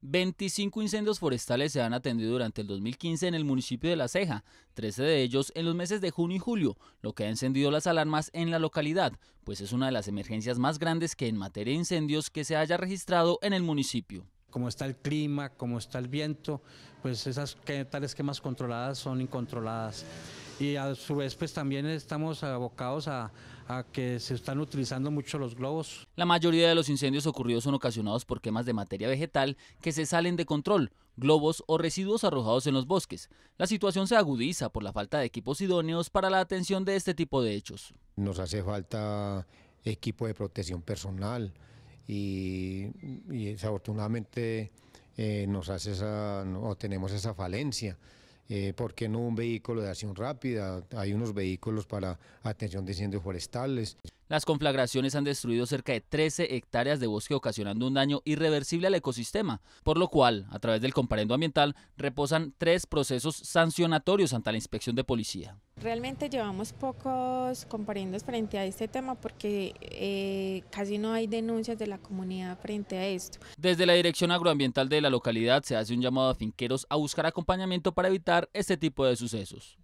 25 incendios forestales se han atendido durante el 2015 en el municipio de La Ceja, 13 de ellos en los meses de junio y julio, lo que ha encendido las alarmas en la localidad, pues es una de las emergencias más grandes que en materia de incendios que se haya registrado en el municipio. Como está el clima, como está el viento, pues esas tales quemas controladas son incontroladas y a su vez pues también estamos abocados a, a, que se están utilizando mucho los globos. La mayoría de los incendios ocurridos son ocasionados por quemas de materia vegetal que se salen de control, globos o residuos arrojados en los bosques. La situación se agudiza por la falta de equipos idóneos para la atención de este tipo de hechos. Nos hace falta equipo de protección personal y, desafortunadamente eh, nos hace tenemos esa falencia eh, ¿por qué no un vehículo de acción rápida? Hay unos vehículos para atención de incendios forestales. Las conflagraciones han destruido cerca de 13 hectáreas de bosque ocasionando un daño irreversible al ecosistema, por lo cual, a través del comparendo ambiental, reposan tres procesos sancionatorios ante la inspección de policía. Realmente llevamos pocos comparendos frente a este tema porque eh, casi no hay denuncias de la comunidad frente a esto. Desde la Dirección Agroambiental de la localidad se hace un llamado a finqueros a buscar acompañamiento para evitar este tipo de sucesos.